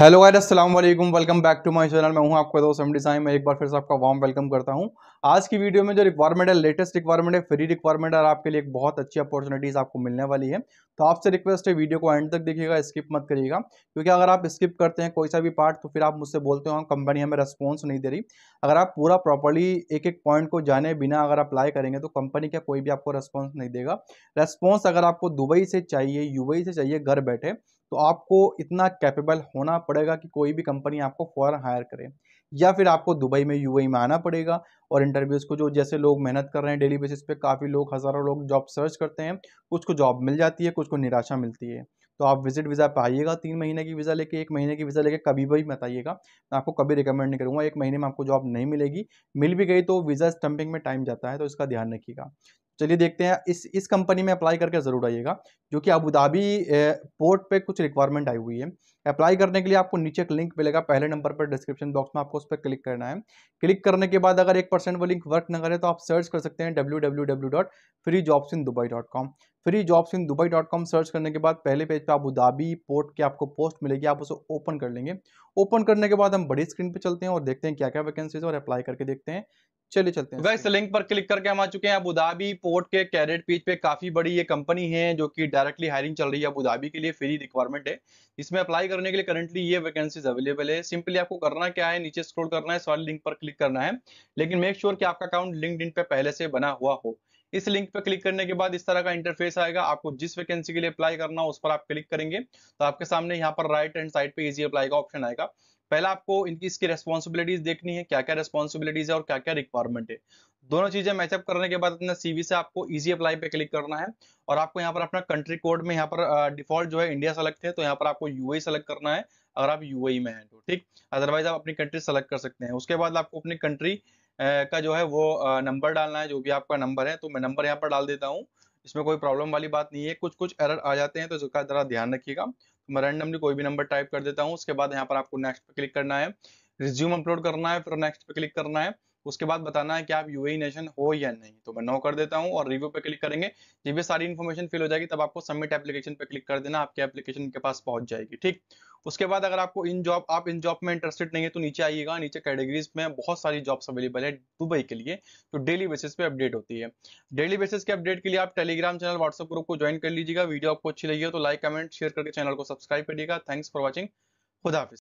hello guys अस्सलाम वालेकुम welcome back to my channel मैं हूं आपका दोस्त एम डिज़ाइन मैं एक बार फिर से आपका वार्म वेलकम करता हूं आज की वीडियो में जो रिक्वायरमेंट है लेटेस्ट रिक्वायरमेंट है फ्री रिक्वायरमेंट है और आपके लिए एक बहुत अच्छी अपॉर्चुनिटीज़ आपको मिलने वाली है तो आपसे रिक्वेस्ट है वीडियो को एंड तक देखिएगा स्किप मत करिएगा क्योंकि अगर आप स्किप करते हैं कोई सा भी पार्ट तो फिर आप मुझसे बोलते हो कंपनी हाँ, हमें रेस्पॉन्स नहीं दे रही अगर आप पूरा प्रॉपरली एक एक पॉइंट को जाने बिना अगर अप्लाई करेंगे तो कंपनी का कोई भी आपको रेस्पॉन्स नहीं देगा रेस्पॉन्स अगर आपको दुबई से चाहिए यूबई से चाहिए घर बैठे तो आपको इतना कैपेबल होना पड़ेगा कि कोई भी कंपनी आपको फ़ौरन हायर करे या फिर आपको दुबई में यूएई में आना पड़ेगा और इंटरव्यूज़ को जो जैसे लोग मेहनत कर रहे हैं डेली बेसिस पे काफ़ी लोग हज़ारों लोग जॉब सर्च करते हैं कुछ को जॉब मिल जाती है कुछ को निराशा मिलती है तो आप विजिट वीज़ा पे आइएगा तीन महीने की वीज़ा लेके एक महीने की वीज़ा लेके कभी भी मत आइएगा मैं आपको कभी रिकमेंड नहीं करूँगा एक महीने में आपको जॉब नहीं मिलेगी मिल भी गई तो वीज़ा स्टम्पिंग में टाइम जाता है तो इसका ध्यान रखिएगा चलिए देखते हैं इस इस कंपनी में अप्लाई करके ज़रूर आइएगा जो कि अबूधाबी पोर्ट पे कुछ रिक्वायरमेंट आई हुई है अप्लाई करने के लिए आपको नीचे एक लिंक मिलेगा पहले नंबर पर डिस्क्रिप्शन बॉक्स में आपको उस पर क्लिक करना है क्लिक करने के बाद अगर एक परसेंट वो लिंक वर्क न करे तो आप सर्च कर सकते हैं W W W dot free jobs in Dubai dot com free jobs in Dubai dot com search करने के बाद पहले पेज पे अबू धाबी पोर्ट की आपको पोस्ट मिलेगी आप उसे ओपन कर लेंगे ओपन करने के बाद हम बड़ी स्क्रीन पे चलते हैं और देखते हैं क्या क्या वैकेंसीज और अप्लाई करके देखते हैं चलिए चलते हैं वैसे लिंक पर क्लिक करके हम आ चुके हैं अबू धाबी पोर्ट के कैरेट पेज पे काफी बड़ी ये कंपनी है जो कि डायरेक्टली हायरिंग चल रही है अबू धाबी के लिए फ्री रिक्वायरमेंट है इसमें अप्लाई करने के लिए करंटली ये वैकेंसीज अवेलेबल है सिंपली आपको करना क्या है नीचे स्क्रोल करना है इस वाले लिंक पर क्लिक करना है लेकिन मेक श्योर sure कि आपका अकाउंट लिंक पे पहले से बना हुआ हो इस लिंक पर क्लिक करने के बाद इस तरह का इंटरफेस आएगा आपको जिस वैकेंसी के लिए अप्लाई करना हो उस पर आप क्लिक करेंगे तो आपके सामने यहाँ पर राइट हैंड साइड पे इजी अप्लाई का ऑप्शन आएगा पहला आपको इनकी इसकी रेस्पॉन्सिबिलिटीज देखनी है क्या क्या रेस्पॉन्सिबिलिटीज है और क्या क्या रिक्वायरमेंट है दोनों चीजें मैचअप करने के बाद अपने सीवी से आपको इजी अप्लाई पे क्लिक करना है और आपको यहाँ पर अपना कंट्री कोड में यहाँ पर डिफॉल्ट जो है इंडिया सेलेक्ट है तो यहाँ पर आपको यूएई सेलेक्ट करना है अगर आप यूएई में हैं तो ठीक अदरवाइज आप अपनी कंट्री सेलेक्ट कर सकते हैं उसके बाद आपको अपनी कंट्री का जो है वो नंबर डालना है जो भी आपका नंबर है तो मैं नंबर यहाँ पर डाल देता हूँ इसमें कोई प्रॉब्लम वाली बात नहीं है कुछ कुछ एरर आ जाते हैं तो इसका ज़रा ध्यान रखिएगा तो मैं रैंडमली कोई भी नंबर टाइप कर देता हूँ उसके बाद यहाँ पर आपको नेक्स्ट पर क्लिक करना है रिज्यूम अपलोड करना है फिर नेक्स्ट पे क्लिक करना है उसके बाद बताना है कि आप यू नेशन e हो या नहीं तो मैं नो कर देता हूँ और रिव्यू पे क्लिक करेंगे जब ये सारी इन्फॉर्मेशन फिल हो जाएगी तब आपको सबमिट एप्लीकेशन पे क्लिक कर देना आपके एप्लीकेशन के पास पहुंच जाएगी ठीक उसके बाद अगर आपको इन जॉब आप इन जॉब में इंटरेस्टेड नहीं है तो नीचे आइएगा नीचे कैटेगरीज में बहुत सारी जॉब्स अवेलेबल है दुबई के लिए तो डेली बेसिस पे अपडेट होती है डेली बेसिस के अपडेट के लिए आप टेलीग्राम चैनल व्हाट्सएप ग्रुप को ज्वाइन कर लीजिएगा वीडियो आपको अच्छी लगी हो तो लाइक कमेंट शेयर करके चैनल को सब्सक्राइब करिएगा थैंक्स फॉर वॉचिंग खुदाफिस